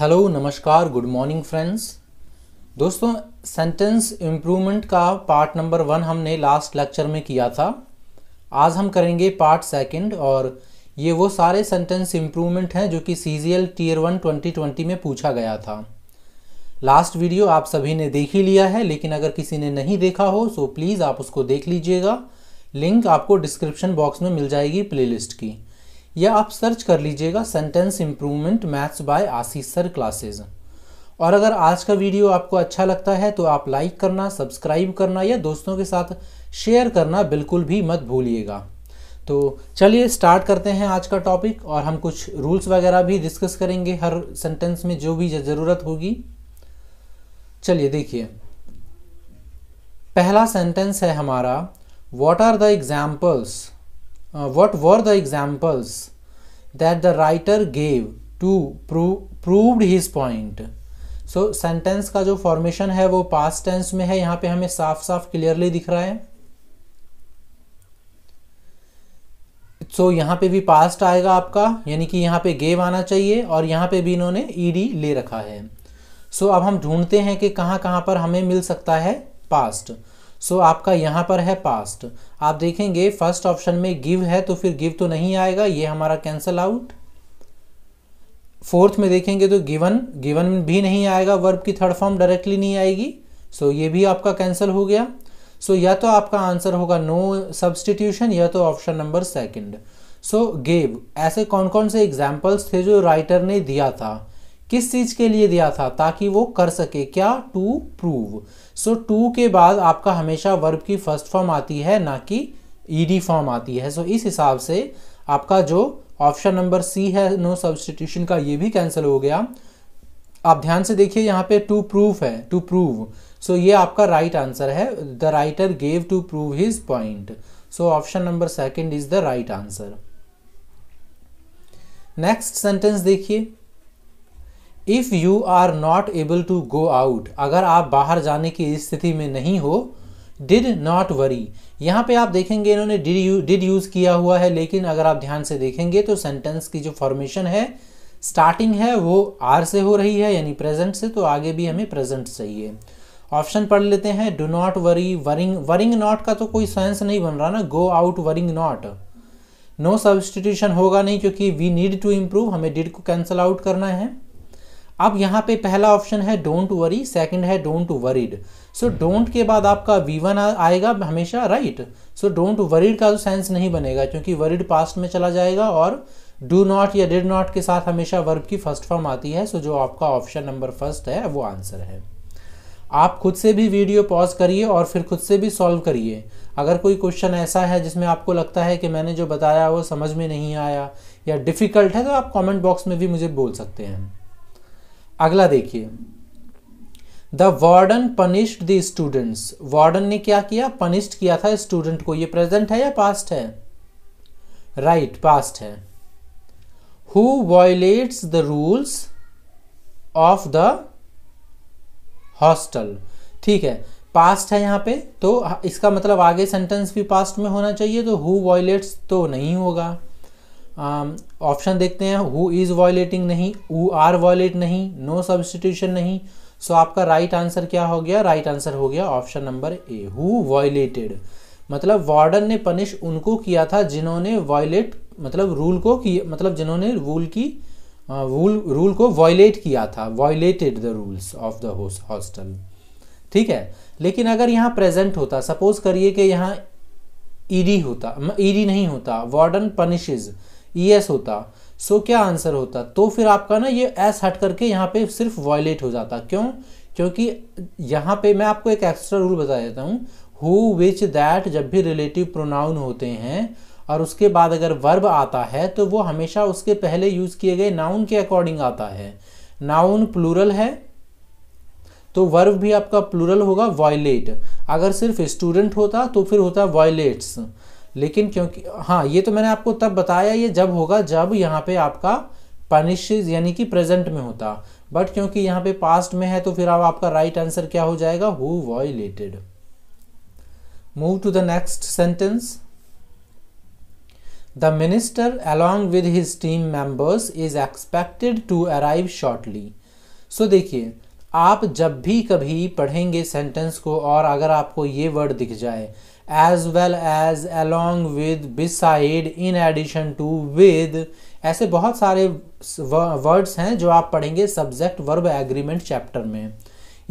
Hello नमस्कार good morning friends दोस्तों sentence improvement का पार्ट नंबर वन हमने लास्ट लेक्चर में किया था आज हम करेंगे पार्ट सेकंड और ये वो सारे सेंटेंस इम्प्रूवमेंट हैं जो कि C G L tier one twenty twenty में पूछा गया था लास्ट वीडियो आप सभी ने देख ही लिया है लेकिन अगर किसी ने नहीं देखा हो सो प्लीज़ आप उसको देख लीजिएगा लिंक आपको डिस्क्रिप्शन बॉक्स में मिल जाएगी प्लेलिस्ट की या आप सर्च कर लीजिएगा sentence improvement maths by Ashish sir classes और अगर आज का वीडियो आपको अच्छा लगता है तो आप लाइक करना सब्सक्राइब करना या दोस्तों के साथ शेयर करना बिल्कुल भी मत भूलिएगा तो चलिए स्टार्ट करते हैं आज का टॉपिक और हम कुछ रूल्स वगैरह भी डिस्कस करेंगे हर सेंटेंस में जो भी ज़रूरत होगी चलिए देखिए पहला सेंटेंस है हमारा what are the examples uh, what were the examples that the writer gave to prove proved his point so so, sentence का जो फॉर्मेशन है वो पास्ट टेंस में है यहाँ पे हमें साफ साफ क्लियरली दिख रहा है सो so, यहाँ पे भी पास्ट आएगा आपका यानी कि यहां पे गेव आना चाहिए और यहां पे भी इन्होंने ईडी ले रखा है सो so, अब हम ढूंढते हैं कि कहां कहाँ पर हमें मिल सकता है पास्ट सो so, आपका यहाँ पर है पास्ट आप देखेंगे फर्स्ट ऑप्शन में गिव है तो फिर गिव तो नहीं आएगा ये हमारा कैंसल आउट फोर्थ में देखेंगे तो गिवन गिवन भी नहीं आएगा वर्ब की थर्ड फॉर्म डायरेक्टली नहीं आएगी सो so, ये भी आपका कैंसिल हो गया सो so, या तो आपका आंसर होगा नो सब्सटीट्यूशन या तो option number second so gave ऐसे कौन कौन से एग्जाम्पल्स थे जो राइटर ने दिया था किस चीज के लिए दिया था ताकि वो कर सके क्या टू प्रूव सो टू के बाद आपका हमेशा वर्ब की फर्स्ट फॉर्म आती है ना कि ईडी फॉर्म आती है सो so, इस हिसाब से आपका जो ऑप्शन नंबर सी है नो सब्सटीट्यूशन का ये भी कैंसिल हो गया आप ध्यान से देखिए यहाँ पे टू प्रूफ है टू प्रूव सो ये आपका राइट right आंसर है the writer gave to prove his point so option number second is the right answer next sentence देखिए if you are not able to go out अगर आप बाहर जाने की स्थिति में नहीं हो डिड नॉट वरी यहाँ पे आप देखेंगे इन्होंने डिड यू डिड यूज़ किया हुआ है लेकिन अगर आप ध्यान से देखेंगे तो सेंटेंस की जो फॉर्मेशन है स्टार्टिंग है वो आर से हो रही है यानी प्रेजेंट से तो आगे भी हमें प्रेजेंट चाहिए ऑप्शन पढ़ लेते हैं do not worry worrying worrying not का तो कोई सेंस नहीं बन रहा ना go out worrying not no substitution होगा नहीं क्योंकि वी नीड टू इम्प्रूव हमें डिड को कैंसिल आउट करना है अब यहाँ पे पहला ऑप्शन है डोंट वरी सेकंड है डोंट वरीड सो डोंट के बाद आपका वी वन आएगा हमेशा राइट सो डोंट वरीड का तो सेंस नहीं बनेगा क्योंकि वरीड पास्ट में चला जाएगा और डू नॉट या डिड नॉट के साथ हमेशा वर्ब की फर्स्ट फॉर्म आती है सो so जो आपका ऑप्शन नंबर फर्स्ट है वो आंसर है आप खुद से भी वीडियो पॉज करिए और फिर खुद से भी सॉल्व करिए अगर कोई क्वेश्चन ऐसा है जिसमें आपको लगता है कि मैंने जो बताया वो समझ में नहीं आया या डिफ़िकल्ट है तो आप कमेंट बॉक्स में भी मुझे बोल सकते हैं अगला देखिए the warden punished the students warden ने क्या किया पनिश्ड किया था स्टूडेंट को ये प्रेजेंट है या पास्ट है राइट right, पास्ट है who violates the rules of the hostel ठीक है पास्ट है यहां पे तो इसका मतलब आगे सेंटेंस भी पास्ट में होना चाहिए तो हु वॉयलेट्स तो नहीं होगा ऑप्शन um, देखते हैं हु इज़ वॉयलेटिंग नहीं हु आर वॉयलेट नहीं नो सब्सटीट्यूशन नहीं सो so, आपका राइट right आंसर क्या हो गया राइट right आंसर हो गया option number A who violated मतलब वार्डन ने पनिश उनको किया था जिन्होंने वॉयलेट मतलब रूल को किया मतलब जिन्होंने रूल की रूल uh, रूल को वॉयलेट किया था violated the rules of the hostel ठीक है लेकिन अगर यहाँ प्रेजेंट होता सपोज करिए कि यहाँ ईडी e होता ईडी e नहीं होता वार्डन पनिशेज यस एस होता सो so, क्या आंसर होता तो फिर आपका ना ये एस हट करके यहाँ पे सिर्फ वॉयलेट हो जाता क्यों क्योंकि यहाँ पे मैं आपको एक एक्स्ट्रा रूल बता देता हूँ हु विच दैट जब भी रिलेटिव प्रोनाउन होते हैं और उसके बाद अगर वर्ब आता है तो वो हमेशा उसके पहले यूज़ किए गए नाउन के अकॉर्डिंग आता है नाउन प्लूरल है तो वर्ब भी आपका प्लूरल होगा वॉयलेट अगर सिर्फ स्टूडेंट होता तो फिर होता वॉयलेट्स लेकिन क्योंकि हाँ ये तो मैंने आपको तब बताया ये जब होगा जब यहाँ पे आपका पनिश यानी कि प्रेजेंट में होता बट क्योंकि यहाँ पे पास्ट में है तो फिर अब आपका राइट right आंसर क्या हो जाएगा who violated move to the next sentence the minister along with his team members is expected to arrive shortly so देखिए आप जब भी कभी पढ़ेंगे सेंटेंस को और अगर आपको ये वर्ड दिख जाए as well as along with beside in addition to with ऐसे बहुत सारे वर्ड्स हैं जो आप पढ़ेंगे सब्जेक्ट वर्ब एग्रीमेंट चैप्टर में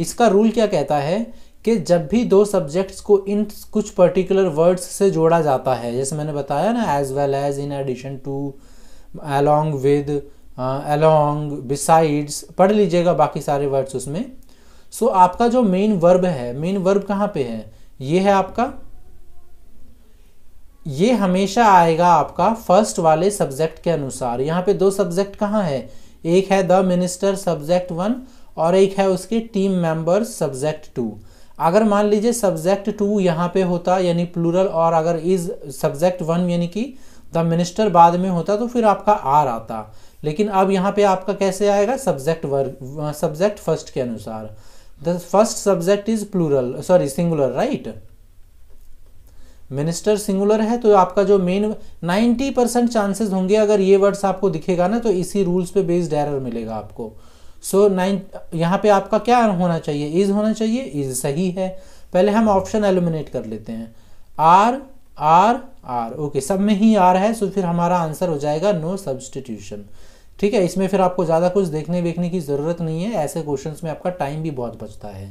इसका रूल क्या कहता है कि जब भी दो सब्जेक्ट्स को इन कुछ पर्टिकुलर वर्ड्स से जोड़ा जाता है जैसे मैंने बताया ना as well as in addition to along with along besides पढ़ लीजिएगा बाकी सारे वर्ड्स उसमें सो so, आपका जो मेन वर्ब है मेन वर्ब कहाँ पे है ये है आपका ये हमेशा आएगा आपका फर्स्ट वाले सब्जेक्ट के अनुसार यहाँ पे दो सब्जेक्ट कहाँ है एक है द मिनिस्टर सब्जेक्ट वन और एक है उसके टीम मेंबर सब्जेक्ट टू अगर मान लीजिए सब्जेक्ट टू यहाँ पे होता यानी प्लूरल और अगर इज सब्जेक्ट वन यानी कि द मिनिस्टर बाद में होता तो फिर आपका आर आता लेकिन अब यहाँ पे आपका कैसे आएगा सब्जेक्ट वर्ग सब्जेक्ट फर्स्ट के अनुसार the first subject is plural sorry singular right minister singular है तो आपका जो मेन 90 परसेंट चांसेस होंगे अगर ये वर्ड्स आपको दिखेगा ना तो इसी रूल्स पे बेस्ड एरर मिलेगा आपको सो so, नाइन यहाँ पे आपका क्या होना चाहिए इज होना चाहिए इज सही है पहले हम ऑप्शन एलिमिनेट कर लेते हैं आर आर आर ओके सब में ही आर है सो so फिर हमारा आंसर हो जाएगा नो सब्सटीट्यूशन ठीक है इसमें फिर आपको ज़्यादा कुछ देखने वेखने की ज़रूरत नहीं है ऐसे क्वेश्चन में आपका टाइम भी बहुत बचता है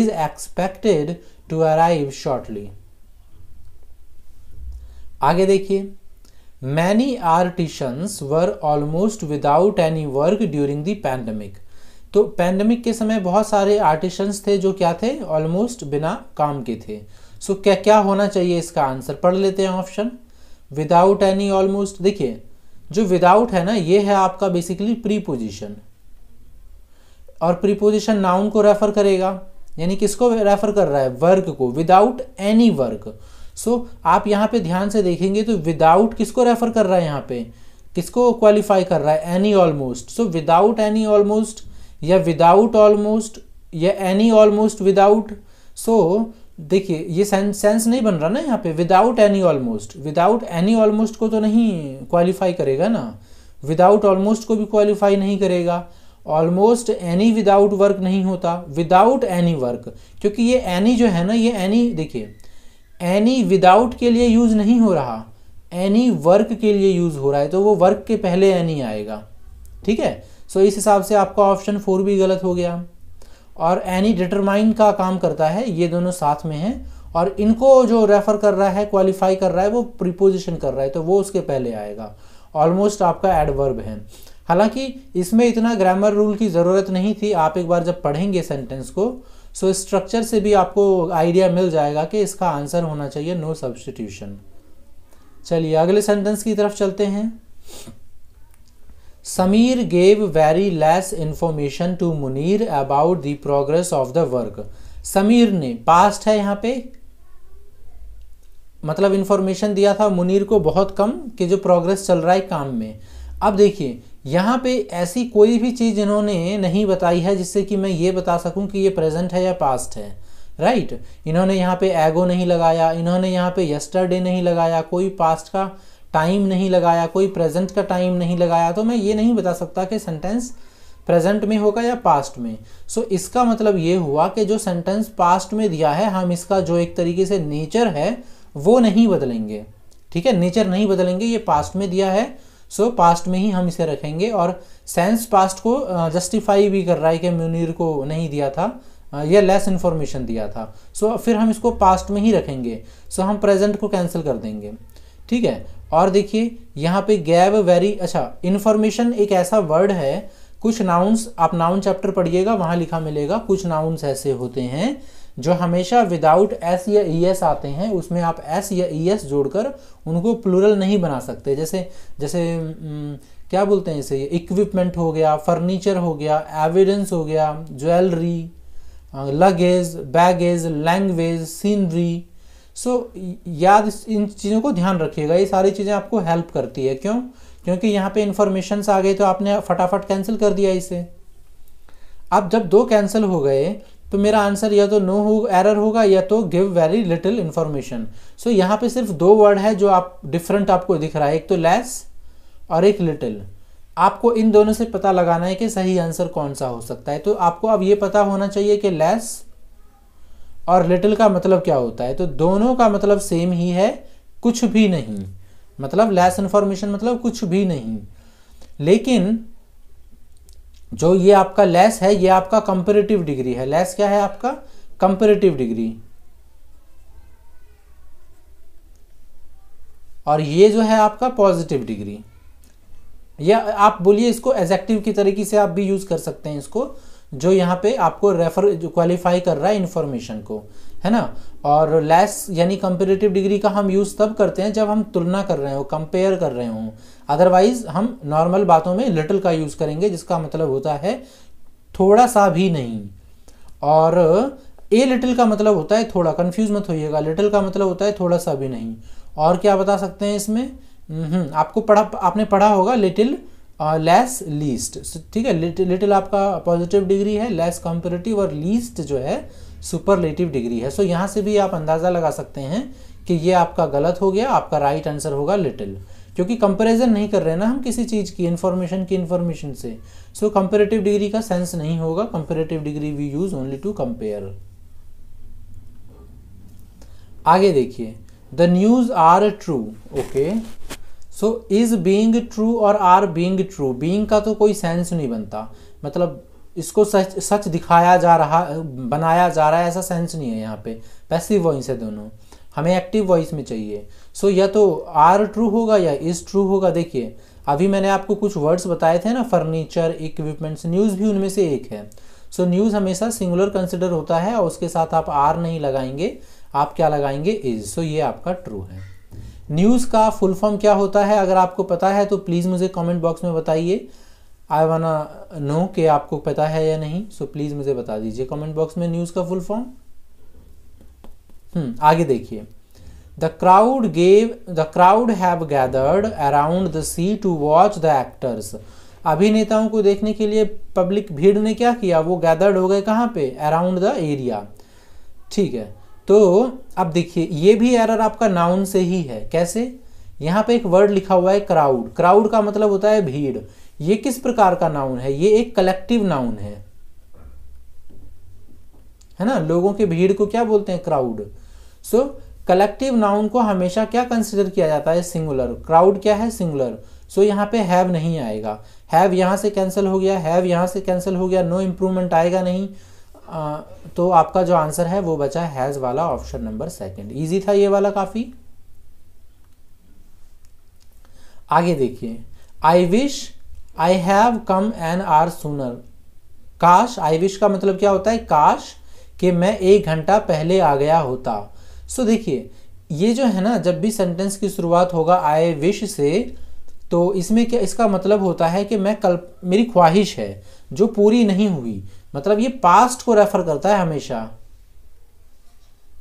is expected to arrive shortly आगे देखिए many artisans were almost without any work during the pandemic तो पैंडमिक के समय बहुत सारे आर्टिशंस थे जो क्या थे ऑलमोस्ट बिना काम के थे सो so, क्या क्या होना चाहिए इसका आंसर पढ़ लेते हैं ऑप्शन विदाउट एनी ऑलमोस्ट देखिए जो विदाउट है ना ये है आपका बेसिकली प्रीपोजिशन और प्रीपोजिशन नाउन को रेफर करेगा यानी किसको रेफर कर रहा है वर्क को without any work so so, आप यहाँ पे ध्यान से देखेंगे तो विदाउट किसको रेफर कर रहा है यहाँ पे किसको क्वालिफाई कर रहा है any almost so without any almost या विदाउट ऑलमोस्ट या एनी ऑलमोस्ट विदाउट सो देखिए ये सेंस सेंस नहीं बन रहा ना यहाँ पे without any almost without any almost को तो नहीं क्वालिफाई करेगा ना विदाउट ऑलमोस्ट को भी क्वालिफाई नहीं करेगा ऑलमोस्ट एनी विदाउट वर्क नहीं होता विदाउट एनी वर्क क्योंकि ये एनी जो है ना ये एनी देखिए एनी विदाउट के लिए यूज़ नहीं हो रहा एनी वर्क के लिए यूज़ हो रहा है तो वो वर्क के पहले एनी आएगा ठीक है सो so, इस हिसाब से आपका ऑप्शन फोर भी गलत हो गया और एनी डिटरमाइन का काम करता है ये दोनों साथ में हैं और इनको जो रेफ़र कर रहा है क्वालिफाई कर रहा है वो प्रिपोजिशन कर रहा है तो वो उसके पहले आएगा ऑलमोस्ट आपका एडवर्ब है हालांकि इसमें इतना ग्रामर रूल की ज़रूरत नहीं थी आप एक बार जब पढ़ेंगे सेंटेंस को सो so, स्ट्रक्चर से भी आपको आइडिया मिल जाएगा कि इसका आंसर होना चाहिए नो सब्सटीट्यूशन चलिए अगले सेंटेंस की तरफ चलते हैं Sameer gave very less information to Munir about the progress of the work Sameer ने पास्ट है यहां पे मतलब इंफॉर्मेशन दिया था मुनीर को बहुत कम कि जो प्रोग्रेस चल रहा है काम में अब देखिए यहाँ पे ऐसी कोई भी चीज़ इन्होंने नहीं बताई है जिससे कि मैं ये बता सकूँ कि ये प्रेजेंट है या पास्ट है राइट right? इन्होंने यहाँ पे एगो नहीं लगाया इन्होंने यहाँ पे यस्टरडे नहीं लगाया कोई पास्ट का टाइम नहीं लगाया कोई प्रेजेंट का टाइम नहीं लगाया तो मैं ये नहीं बता सकता कि सेंटेंस प्रेजेंट में होगा या पास्ट में सो so, इसका मतलब ये हुआ कि जो सेंटेंस पास्ट में दिया है हम इसका जो एक तरीके से नेचर है वो नहीं बदलेंगे ठीक है नेचर नहीं बदलेंगे ये पास्ट में दिया है सो so, पास्ट में ही हम इसे रखेंगे और सेंस पास्ट को जस्टिफाई भी कर रहा है कि म्यूनिर को नहीं दिया था यह लेस इन्फॉर्मेशन दिया था सो so, फिर हम इसको पास्ट में ही रखेंगे सो so, हम प्रेजेंट को कैंसिल कर देंगे ठीक है और देखिए यहाँ पे गैब वेरी अच्छा इन्फॉर्मेशन एक ऐसा वर्ड है कुछ नाउन्स आप नाउन चैप्टर पढ़िएगा वहाँ लिखा मिलेगा कुछ नाउन्स ऐसे होते हैं जो हमेशा विदाउट एस या ई एस आते हैं उसमें आप एस या ई एस जोड़कर उनको प्लूरल नहीं बना सकते जैसे जैसे क्या बोलते हैं इसे इक्विपमेंट हो गया फर्नीचर हो गया एविडेंस हो गया jewellery luggage baggage language scenery so याद इन चीज़ों को ध्यान रखिएगा ये सारी चीज़ें आपको हेल्प करती है क्यों क्योंकि यहाँ पे इंफॉर्मेशन आ गई तो आपने फटाफट कैंसिल कर दिया इसे अब जब दो कैंसिल हो गए तो मेरा आंसर या तो नो no हो एरर होगा या तो give very little information so यहाँ पे सिर्फ दो वर्ड है जो आप डिफरेंट आपको दिख रहा है एक तो लेस और एक लिटिल आपको इन दोनों से पता लगाना है कि सही आंसर कौन सा हो सकता है तो आपको अब ये पता होना चाहिए कि लेस और लिटिल का मतलब क्या होता है तो दोनों का मतलब सेम ही है कुछ भी नहीं मतलब लेस इन्फॉर्मेशन मतलब कुछ भी नहीं लेकिन जो ये आपका लेस है ये आपका कंपेरेटिव डिग्री है लेस क्या है आपका कंपेरेटिव डिग्री और ये जो है आपका पॉजिटिव डिग्री या आप बोलिए इसको एजेक्टिव की तरीके से आप भी यूज़ कर सकते हैं इसको जो यहाँ पे आपको रेफर क्वालिफाई कर रहा है इन्फॉर्मेशन को है ना और लेस यानी कंपेरेटिव डिग्री का हम यूज़ तब करते हैं जब हम तुलना कर रहे हो कंपेयर कर रहे हो अदरवाइज हम नॉर्मल बातों में लिटल का यूज़ करेंगे जिसका मतलब होता है थोड़ा सा भी नहीं और ए लिटिल का मतलब होता है थोड़ा कंफ्यूज मत होइएगा लिटिल का मतलब होता है थोड़ा सा भी नहीं और क्या बता सकते हैं इसमें हम्म, हम्म, आपको पढ़ा आपने पढ़ा होगा लिटिल लेस uh, लीस्ट ठीक है लिटिल आपका पॉजिटिव डिग्री है लेस कॉम्पेटिव और लीस्ट जो है सुपरलेटिव डिग्री है सो so, यहाँ से भी आप अंदाज़ा लगा सकते हैं कि ये आपका गलत हो गया आपका राइट right आंसर होगा लिटिल क्योंकि कंपैरिजन नहीं कर रहे ना हम किसी चीज़ की इन्फॉर्मेशन की इन्फॉर्मेशन से सो कंपेरेटिव डिग्री का सेंस नहीं होगा comparative degree we use only to compare आगे देखिए the news are true okay so is being true और आर बींग ट्रू बींग का तो कोई सेंस नहीं बनता मतलब इसको सच सच दिखाया जा रहा बनाया जा रहा है ऐसा सेंस नहीं है यहाँ पे पैसिव वॉइस है दोनों हमें एक्टिव वॉइस में चाहिए सो so, या तो आर ट्रू होगा या इज ट्रू होगा देखिए अभी मैंने आपको कुछ वर्ड्स बताए थे ना फर्नीचर इक्विपमेंट्स न्यूज़ भी उनमें से एक है सो so, न्यूज़ हमेशा सिंगुलर कंसिडर होता है और उसके साथ आप आर नहीं लगाएंगे आप क्या लगाएंगे इज सो so, ये आपका ट्रू है न्यूज़ का फुल फॉर्म क्या होता है अगर आपको पता है तो प्लीज़ मुझे कमेंट बॉक्स में बताइए आई वाना नो कि आपको पता है या नहीं सो प्लीज़ मुझे बता दीजिए कमेंट बॉक्स में न्यूज़ का फुल फॉर्म हम्म, आगे देखिए the crowd gave the crowd have gathered around the sea to watch the actors अभिनेताओं को देखने के लिए पब्लिक भीड़ ने क्या किया वो गैदर्ड हो गए कहाँ पे अराउंड द एरिया ठीक है तो अब देखिए ये भी एरर आपका नाउन से ही है कैसे यहाँ पे एक वर्ड लिखा हुआ है क्राउड क्राउड का मतलब होता है भीड़ ये किस प्रकार का नाउन है ये एक कलेक्टिव नाउन है है ना लोगों की भीड़ को क्या बोलते हैं क्राउड सो कलेक्टिव नाउन को हमेशा क्या कंसिडर किया जाता है सिंगुलर क्राउड क्या है सिंगुलर सो so, यहाँ पे हैव नहीं आएगा हैव यहाँ से कैंसिल हो गया हैव यहाँ से कैंसिल हो गया नो no इम्प्रूवमेंट आएगा नहीं तो आपका जो आंसर है वो बचा हैज़ वाला ऑप्शन नंबर सेकंड इजी था ये वाला काफ़ी आगे देखिए I wish I have come an hour sooner काश आई विश का मतलब क्या होता है काश कि मैं एक घंटा पहले आ गया होता सो देखिए ये जो है ना जब भी सेंटेंस की शुरुआत होगा आई विश से तो इसमें क्या इसका मतलब होता है कि मैं कल मेरी ख्वाहिश है जो पूरी नहीं हुई मतलब ये पास्ट को रेफर करता है हमेशा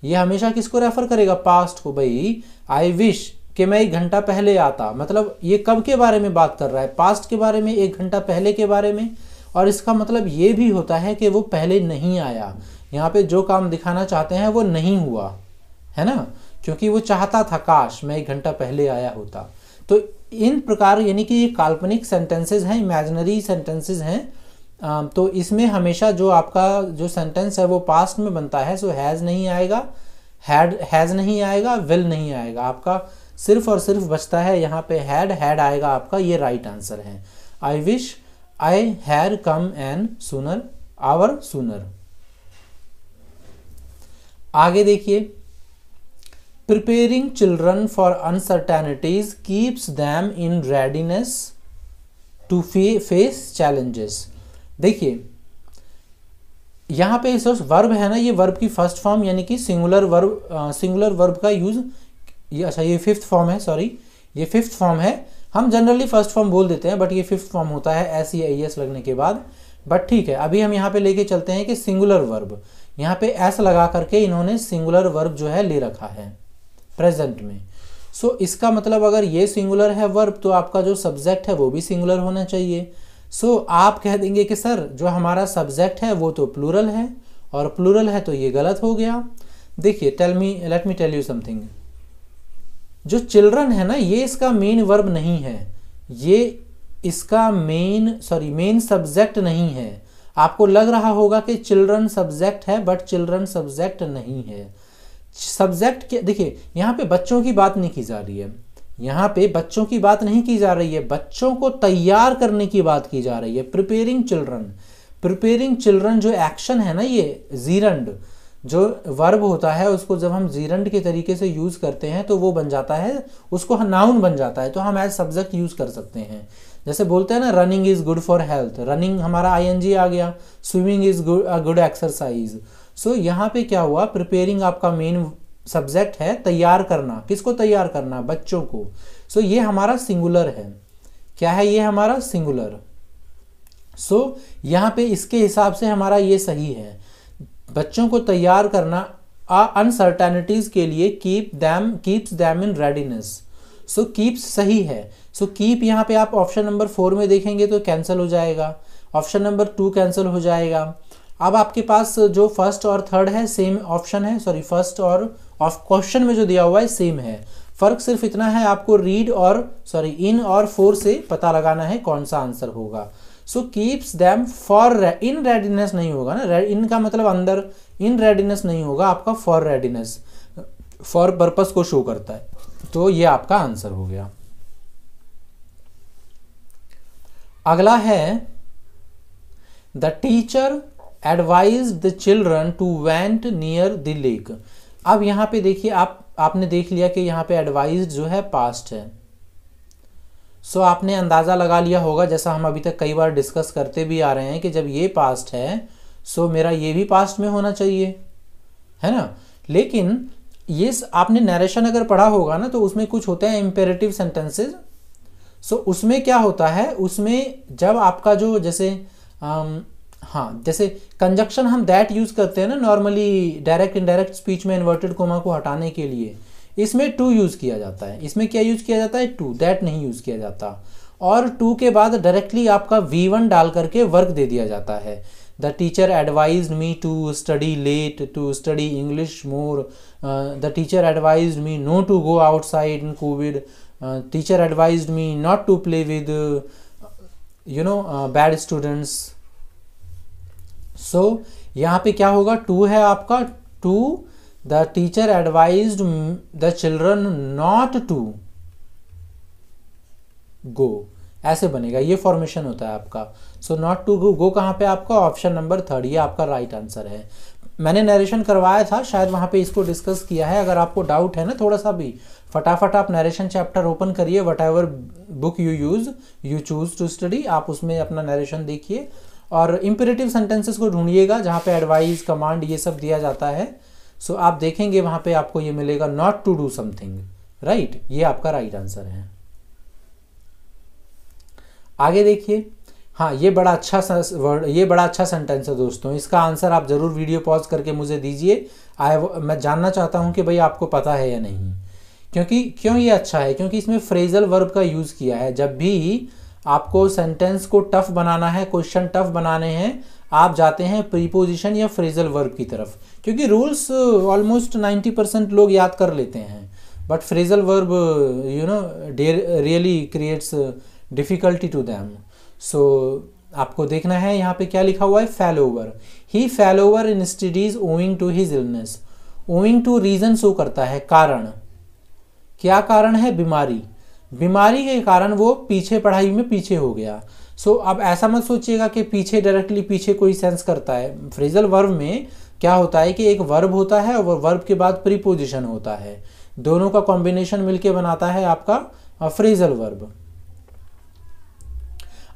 ये हमेशा किसको रेफर करेगा पास्ट को भाई आई विश कि मैं एक घंटा पहले आता मतलब ये कब के बारे में बात कर रहा है पास्ट के बारे में एक घंटा पहले के बारे में और इसका मतलब ये भी होता है कि वो पहले नहीं आया यहाँ पे जो काम दिखाना चाहते हैं वो नहीं हुआ है ना क्योंकि वो चाहता था काश मैं एक घंटा पहले आया होता तो इन प्रकार यानी कि ये काल्पनिक सेंटेंसेज हैं इमेजनरी सेंटेंसेज हैं Um, तो इसमें हमेशा जो आपका जो सेंटेंस है वो पास्ट में बनता है सो हैज़ नहीं आएगा हैड हैज़ नहीं आएगा विल नहीं आएगा आपका सिर्फ और सिर्फ बचता है यहाँ पे हैड हैड आएगा आपका ये राइट आंसर है I wish I had come an sooner hour sooner आगे देखिए preparing children for uncertainties keeps them in readiness to face challenges देखिए यहाँ पे इस वर्ब है ना ये वर्ब की फर्स्ट फॉर्म यानी कि सिंगुलर वर्ब सिंगुलर वर्ब का यूज़ ये अच्छा ये फिफ्थ फॉर्म है सॉरी ये फिफ्थ फॉर्म है हम जनरली फर्स्ट फॉर्म बोल देते हैं बट ये फिफ्थ फॉर्म होता है एस या एस लगने के बाद बट ठीक है अभी हम यहाँ पे लेके चलते हैं कि सिंगुलर वर्ब यहाँ पे एस लगा करके इन्होंने सिंगुलर वर्ब जो है ले रखा है प्रेजेंट में सो so, इसका मतलब अगर ये सिंगुलर है वर्ब तो आपका जो सब्जेक्ट है वो भी सिंगुलर होना चाहिए सो so, आप कह देंगे कि सर जो हमारा सब्जेक्ट है वो तो प्लूरल है और प्लूरल है तो ये गलत हो गया देखिए tell me let me tell you something जो चिल्ड्रन है ना ये इसका मेन वर्ब नहीं है ये इसका मेन सॉरी मेन सब्जेक्ट नहीं है आपको लग रहा होगा कि चिल्ड्रन सब्जेक्ट है बट चिल्ड्रन सब्जेक्ट नहीं है सब्जेक्ट के देखिए यहाँ पे बच्चों की बात नहीं की जा रही है यहाँ पे बच्चों की बात नहीं की जा रही है बच्चों को तैयार करने की बात की जा रही है प्रिपेयरिंग चिल्ड्रन प्रिपेयरिंग चिल्ड्रन जो एक्शन है ना ये जीरंड जो वर्ब होता है उसको जब हम जीरंड के तरीके से यूज़ करते हैं तो वो बन जाता है उसको नाउन बन जाता है तो हम एज सब्जेक्ट यूज़ कर सकते हैं जैसे बोलते हैं ना running is good for health running हमारा आई आ गया swimming is good good exercise so यहाँ पे क्या हुआ प्रिपेयरिंग आपका मेन सब्जेक्ट है तैयार करना किसको तैयार करना बच्चों को सो so, ये हमारा सिंगुलर है क्या है ये हमारा सिंगुलर सो so, यहाँ पे इसके हिसाब से हमारा ये सही है बच्चों को तैयार करना अनसर्टेनिटीज़ के लिए keep them keeps them in readiness so keeps सही है सो so, कीप यहाँ पे आप ऑप्शन नंबर फोर में देखेंगे तो कैंसिल हो जाएगा ऑप्शन नंबर टू कैंसिल हो जाएगा अब आपके पास जो फर्स्ट और थर्ड है सेम ऑप्शन है सॉरी फर्स्ट और ऑफ क्वेश्चन में जो दिया हुआ है सेम है फर्क सिर्फ इतना है आपको रीड और सॉरी इन और फोर से पता लगाना है कौन सा आंसर होगा so keeps them for in readiness नहीं होगा ना इन का मतलब अंदर इन रेडीनेस नहीं होगा आपका फॉर रेडीनेस फॉर पर्पस को शो करता है तो ये आपका आंसर हो गया अगला है the teacher advise the children to went near the lake अब यहाँ पे देखिए आप आपने देख लिया कि यहाँ पे एडवाइज जो है पास्ट है सो so, आपने अंदाज़ा लगा लिया होगा जैसा हम अभी तक कई बार डिस्कस करते भी आ रहे हैं कि जब ये पास्ट है सो so मेरा ये भी पास्ट में होना चाहिए है ना लेकिन ये आपने नरेशन अगर पढ़ा होगा ना तो उसमें कुछ होता है इम्पेरेटिव सेंटेंसेज सो उसमें क्या होता है उसमें जब आपका जो जैसे आम, हाँ जैसे कंजक्शन हम दैट यूज़ करते हैं ना नॉर्मली डायरेक्ट इनडायरेक्ट स्पीच में इन्वर्टेड कोमा को हटाने के लिए इसमें टू यूज़ किया जाता है इसमें क्या यूज़ किया जाता है टू दैट नहीं यूज़ किया जाता और टू के बाद डायरेक्टली आपका वी वन डाल करके वर्क दे दिया जाता है the teacher advise me to study late to study English more the teacher advise me no to go outside in Covid teacher advise me not to play with you know bad students so so, यहाँ पे क्या होगा to है आपका to the teacher advise the children not to go ऐसे बनेगा ये formation होता है आपका सो नॉट टू गो गो कहाँ पे आपका ऑप्शन नंबर थर्ड ये आपका राइट right आंसर है मैंने नरेशन करवाया था शायद वहाँ पे इसको डिस्कस किया है अगर आपको डाउट है ना थोड़ा सा भी फटाफट आप नरेशन चैप्टर ओपन करिए whatever book you use you choose to study आप उसमें अपना नरेशन देखिए और इम्पेरेटिव सेंटेंसेस को ढूंढिएगा जहाँ पे एडवाइस कमांड ये सब दिया जाता है सो so, आप देखेंगे वहाँ पे आपको ये मिलेगा not to do something right ये आपका राइट right आंसर है आगे देखिए हाँ ये बड़ा अच्छा वर्ड ये बड़ा अच्छा सेंटेंस है दोस्तों इसका आंसर आप ज़रूर वीडियो पॉज करके मुझे दीजिए आई मैं जानना चाहता हूँ कि भाई आपको पता है या नहीं क्योंकि क्यों ये अच्छा है क्योंकि इसमें फ्रेजल वर्ब का यूज़ किया है जब भी आपको सेंटेंस को टफ बनाना है क्वेश्चन टफ बनाने हैं आप जाते हैं प्रीपोजिशन या फ्रेजल वर्ब की तरफ क्योंकि रूल्स ऑलमोस्ट नाइन्टी परसेंट लोग याद कर लेते हैं but phrasal verb you know really creates difficulty to them so आपको देखना है यहाँ पे क्या लिखा हुआ है फैल ओवर ही fail over in studies owing to his illness owing to reason show करता है कारण क्या कारण है बीमारी बीमारी के कारण वो पीछे पढ़ाई में पीछे हो गया सो so, अब ऐसा मत सोचिएगा कि पीछे डायरेक्टली पीछे कोई सेंस करता है फ्रेजल वर्ब में क्या होता है कि एक वर्ब होता है और वर्ब के बाद प्रीपोजिशन होता है दोनों का कॉम्बिनेशन मिलके बनाता है आपका फ्रेजल वर्ब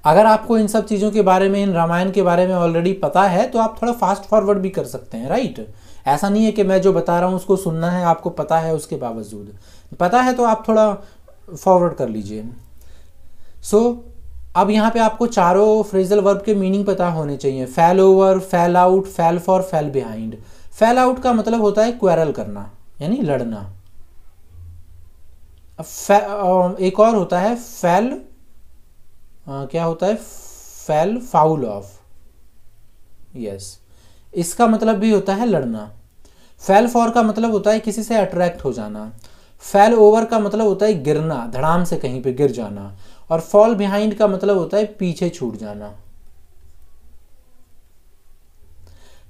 अगर आपको इन सब चीज़ों के बारे में इन रामायण के बारे में ऑलरेडी पता है तो आप थोड़ा फास्ट फॉरवर्ड भी कर सकते हैं राइट ऐसा नहीं है कि मैं जो बता रहा हूं उसको सुनना है आपको पता है उसके बावजूद पता है तो आप थोड़ा फॉरवर्ड कर लीजिए सो so, अब यहाँ पे आपको चारों फ्रेजल वर्ब के मीनिंग पता होने चाहिए fail over fail out fail for fail behind fail out का मतलब होता है क्वेरल करना यानी लड़ना एक और होता है फेल क्या होता है फेल फाउल ऑफ यस इसका मतलब भी होता है लड़ना फेल फॉर का मतलब होता है किसी से अट्रैक्ट हो जाना फैल ओवर का मतलब होता है गिरना धड़ाम से कहीं पे गिर जाना और फॉल बिहाइंड का मतलब होता है पीछे छूट जाना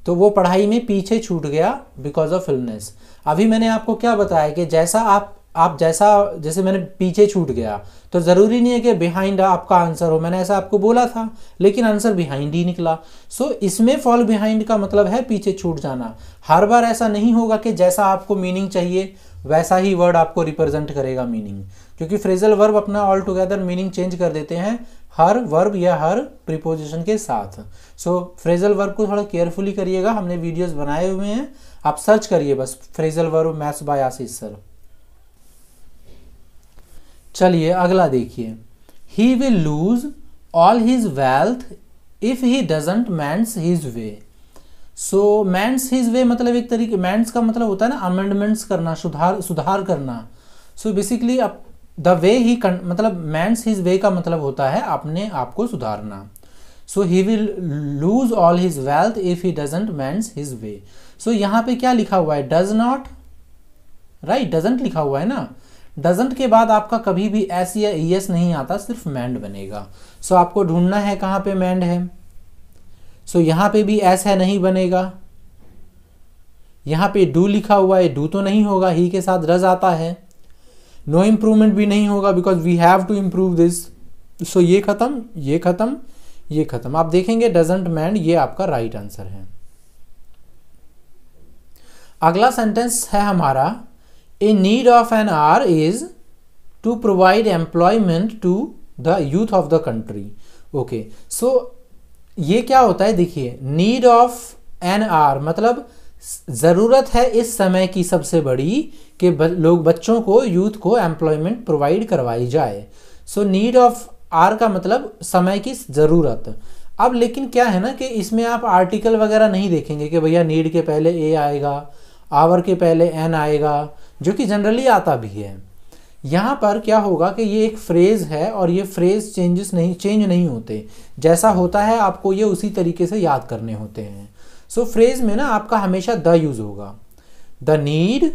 तो वो पढ़ाई में पीछे छूट गया बिकॉज ऑफ इलनेस अभी मैंने आपको क्या बताया कि जैसा आप आप जैसा जैसे मैंने पीछे छूट गया तो ज़रूरी नहीं है कि बिहाइंड आपका आंसर हो मैंने ऐसा आपको बोला था लेकिन आंसर बिहाइंड ही निकला सो so, इसमें फॉल बिहाइंड का मतलब है पीछे छूट जाना हर बार ऐसा नहीं होगा कि जैसा आपको मीनिंग चाहिए वैसा ही वर्ड आपको रिप्रेजेंट करेगा मीनिंग क्योंकि फ्रेजल वर्ब अपना ऑल टुगेदर मीनिंग चेंज कर देते हैं हर वर्ब या हर प्रिपोजिशन के साथ सो so, फ्रेजल वर्ब को थोड़ा केयरफुली करिएगा हमने वीडियोस बनाए हुए हैं आप सर्च करिए बस phrasal verb maths by Ashish sir चलिए अगला देखिए he will lose all his wealth if he doesn't mends his way so mends his way मतलब एक तरीके मैंस का मतलब होता है ना अमेंडमेंट्स करना सुधार सुधार करना सो बेसिकली अब द वे ही मतलब मैंस हिज वे का मतलब होता है अपने आप को सुधारना so he will lose all his wealth if he doesn't mends his way so यहाँ पे क्या लिखा हुआ है डज नॉट राइट डजेंट लिखा हुआ है ना डजेंट के बाद आपका कभी भी एस या ई एस नहीं आता सिर्फ मैंड बनेगा सो so, आपको ढूंढना है कहाँ पे मैंड है सो यहाँ पे भी ऐसा नहीं बनेगा यहाँ पे डू लिखा हुआ है डू तो नहीं होगा ही के साथ रज आता है नो no इम्प्रूवमेंट भी नहीं होगा because we have to improve this so ये ख़त्म ये ख़त्म ये ख़त्म आप देखेंगे डजेंट मैंड ये आपका राइट right आंसर है अगला सेंटेंस है हमारा a need of an hour is to provide employment to the youth of the country okay so ये क्या होता है देखिए नीड ऑफ एन आर मतलब ज़रूरत है इस समय की सबसे बड़ी कि लोग बच्चों को यूथ को एम्प्लॉयमेंट प्रोवाइड करवाई जाए सो नीड ऑफ आर का मतलब समय की ज़रूरत अब लेकिन क्या है ना कि इसमें आप आर्टिकल वगैरह नहीं देखेंगे कि भैया नीड के पहले ए आएगा आवर के पहले एन आएगा जो कि जनरली आता भी है यहाँ पर क्या होगा कि ये एक फ्रेज़ है और ये फ्रेज़ चेंजेस नहीं चेंज नहीं होते जैसा होता है आपको ये उसी तरीके से याद करने होते हैं सो so, फ्रेज़ में ना आपका हमेशा द यूज़ होगा the need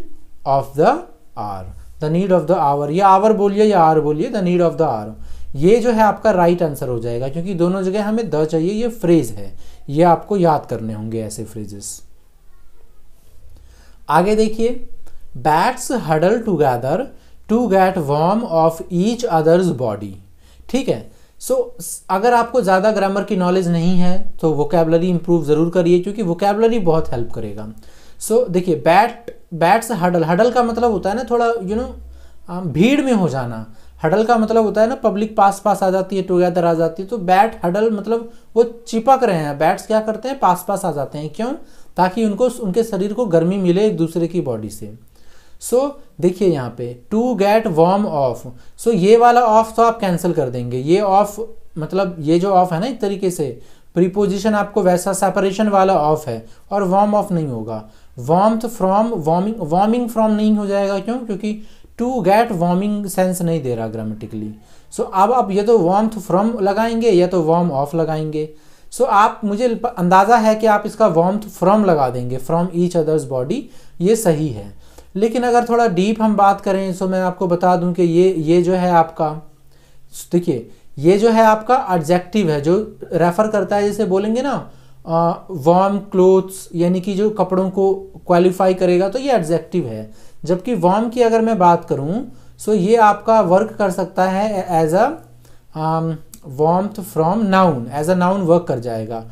of the hour the need of the hour या आवर बोलिए या आर बोलिए the need of the hour ये जो है आपका राइट right आंसर हो जाएगा क्योंकि दोनों जगह हमें द चाहिए ये फ्रेज है ये आपको याद करने होंगे ऐसे फ्रेजेस आगे देखिए bats huddle together to get warm off each others body ठीक है सो so, अगर आपको ज़्यादा ग्रामर की नॉलेज नहीं है तो वोकेबलरी इंप्रूव ज़रूर करिए क्योंकि वोकेबलरी बहुत हेल्प करेगा सो so, देखिए बैट बैट्स हडल हडल का मतलब होता है ना थोड़ा यू नो भीड़ में हो जाना हडल का मतलब होता है ना पब्लिक पास पास आ जाती है टुगेदर आ जाती है तो बैट हडल मतलब वो चिपक रहे हैं बैट्स क्या करते हैं पास पास आ जाते हैं क्यों ताकि उनको उनके शरीर को गर्मी मिले एक दूसरे की बॉडी से सो so, देखिए यहाँ पे to get warm off so ये वाला ऑफ तो आप कैंसिल कर देंगे ये ऑफ मतलब ये जो ऑफ है ना एक तरीके से प्रीपोजिशन आपको वैसा सेपरेशन वाला ऑफ है और वॉर्म ऑफ नहीं होगा warm from warming warming from नहीं हो जाएगा क्यों क्योंकि टू गेट वार्मिंग सेंस नहीं दे रहा ग्रामेटिकली सो so, अब आप ये तो वार्म फ्रॉम लगाएंगे या तो वार्म ऑफ लगाएंगे सो so, आप मुझे अंदाज़ा है कि आप इसका वार्म फ्रॉम लगा देंगे फ्रॉम ईच अदर्स बॉडी ये सही है लेकिन अगर थोड़ा डीप हम बात करें तो मैं आपको बता दूं कि ये ये जो है आपका देखिए ये जो है आपका एडजेक्टिव है जो रेफर करता है जैसे बोलेंगे ना वार्म क्लोथ्स यानी कि जो कपड़ों को क्वालिफाई करेगा तो ये ऑब्जेक्टिव है जबकि वार्म की अगर मैं बात करूं सो ये आपका वर्क कर सकता है as a warmth from noun as a noun work कर जाएगा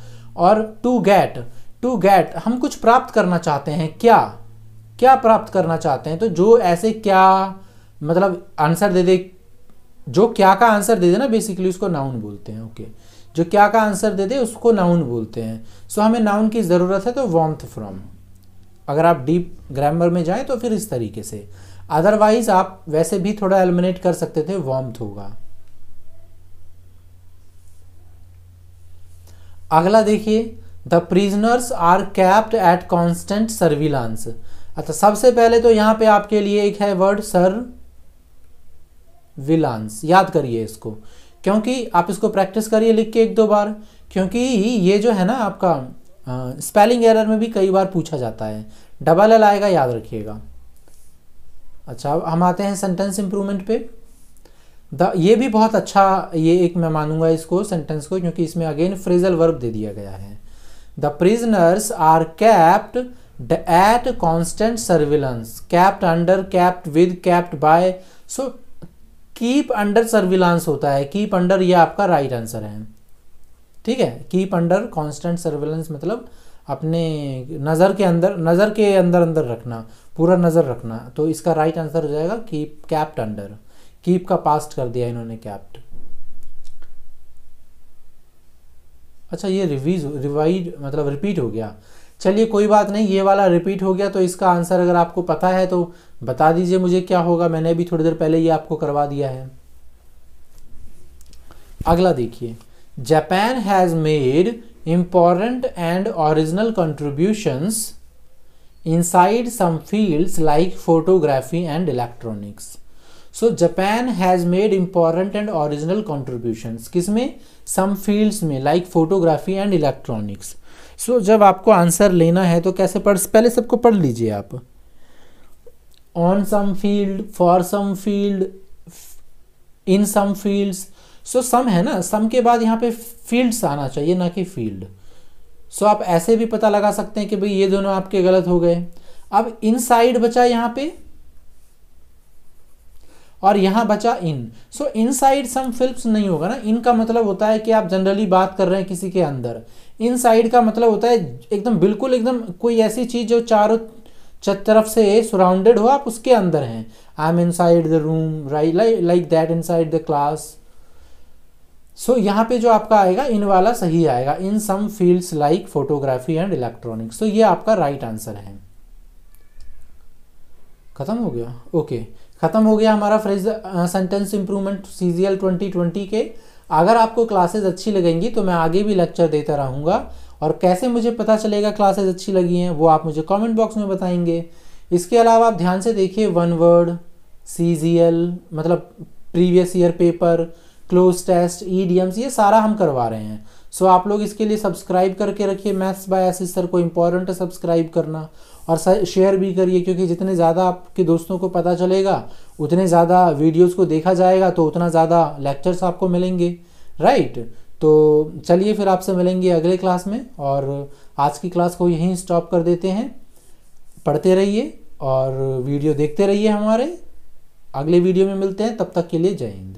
और टू गेट टू गेट हम कुछ प्राप्त करना चाहते हैं क्या क्या प्राप्त करना चाहते हैं तो जो ऐसे क्या मतलब आंसर दे दे जो क्या का आंसर दे दे ना बेसिकली उसको नाउन बोलते हैं ओके जो क्या का आंसर दे दे उसको नाउन बोलते हैं सो हमें नाउन की ज़रूरत है तो वॉम्थ फ्रॉम अगर आप डीप ग्रामर में जाएं तो फिर इस तरीके से अदरवाइज आप वैसे भी थोड़ा एलिमिनेट कर सकते थे वॉम्थ होगा अगला देखिए the prisoners are kept at constant surveillance अच्छा सबसे पहले तो यहाँ पे आपके लिए एक है वर्ड सर विलांस याद करिए इसको क्योंकि आप इसको प्रैक्टिस करिए लिख के एक दो बार क्योंकि ये जो है ना आपका आ, स्पेलिंग एरर में भी कई बार पूछा जाता है डबल एल आएगा याद रखिएगा अच्छा हम आते हैं सेंटेंस इम्प्रूवमेंट पे द ये भी बहुत अच्छा ये एक मैं मानूंगा इसको सेंटेंस को क्योंकि इसमें अगेन फ्रेजल वर्ब दे दिया गया है the prisoners are kept at constant constant kept under kept with kept by so keep under surveillance होता है कीप अंडर ये आपका राइट right आंसर है ठीक है कीप अंडर कॉन्स्टेंट सर्विलांस मतलब अपने नज़र के अंदर नज़र के अंदर अंदर रखना पूरा नज़र रखना तो इसका राइट right आंसर हो जाएगा कीप कैप्ट अंडर कीप का पास्ट कर दिया इन्होंने कैप्ट अच्छा ये रिवीज रिवाइड मतलब रिपीट हो गया चलिए कोई बात नहीं ये वाला रिपीट हो गया तो इसका आंसर अगर आपको पता है तो बता दीजिए मुझे क्या होगा मैंने भी थोड़ी देर पहले ये आपको करवा दिया है अगला देखिए जापान हैज़ मेड important एंड original contributions inside some field like photography and electronics so Japan has made important and original किस किसमें सम फील्ड्स में like photography and electronics so जब आपको आंसर लेना है तो कैसे पढ़ पहले सबको पढ़ लीजिए आप on some field for some field in some fields so some है ना सम के बाद यहाँ पे फील्ड्स आना चाहिए ना कि फील्ड सो so, आप ऐसे भी पता लगा सकते हैं कि भाई ये दोनों आपके गलत हो गए अब इन साइड बचा यहाँ पे और यहाँ बचा इन सो इन साइड सम फिल्म नहीं होगा ना इन का मतलब होता है कि आप जनरली बात कर रहे हैं किसी के अंदर इन साइड का मतलब होता है एकदम बिल्कुल एकदम कोई ऐसी चीज़ जो चारों तरफ से सराउंडेड हो आप उसके अंदर हैं I am inside the room right like that inside the class so यहाँ पे जो आपका आएगा इन वाला सही आएगा in some fields like photography and electronics तो ये आपका राइट right आंसर है ख़त्म हो गया ओके ख़त्म हो गया हमारा phrase sentence improvement C G L twenty twenty के अगर आपको क्लासेज अच्छी लगेंगी तो मैं आगे भी लेक्चर देता रहूँगा और कैसे मुझे पता चलेगा क्लासेज अच्छी लगी हैं वो आप मुझे कमेंट बॉक्स में बताएंगे इसके अलावा आप ध्यान से देखिए one word C G L मतलब previous year paper close test E D aims ये सारा हम करवा रहे हैं सो so, आप लोग इसके लिए सब्सक्राइब करके रखिए मैथ्स बाय एस सर को इम्पॉर्टेंट है सब्सक्राइब करना और शेयर भी करिए क्योंकि जितने ज़्यादा आपके दोस्तों को पता चलेगा उतने ज़्यादा वीडियोस को देखा जाएगा तो उतना ज़्यादा लेक्चर्स आपको मिलेंगे राइट तो चलिए फिर आपसे मिलेंगे अगले क्लास में और आज की क्लास को यहीं स्टॉप कर देते हैं पढ़ते रहिए और वीडियो देखते रहिए हमारे अगले वीडियो में मिलते हैं तब तक के लिए जय हिंद